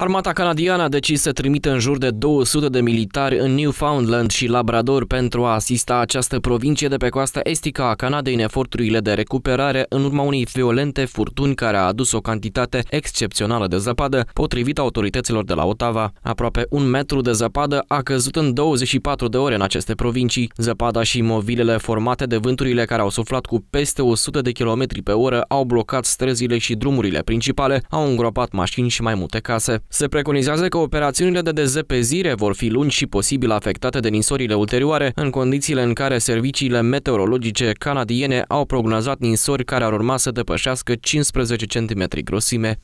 Armata canadiană a decis să trimite în jur de 200 de militari în Newfoundland și Labrador pentru a asista această provincie de pe coasta estică a Canadei în eforturile de recuperare în urma unei violente furtuni care a adus o cantitate excepțională de zăpadă, potrivit autorităților de la Ottawa. Aproape un metru de zăpadă a căzut în 24 de ore în aceste provincii. Zăpada și movilele formate de vânturile care au suflat cu peste 100 de km pe oră au blocat străzile și drumurile principale, au îngropat mașini și mai multe case. Se preconizează că operațiunile de dezăpezire vor fi lungi și posibil afectate de ninsorile ulterioare, în condițiile în care serviciile meteorologice canadiene au prognozat ninsori care ar urma să depășească 15 cm grosime.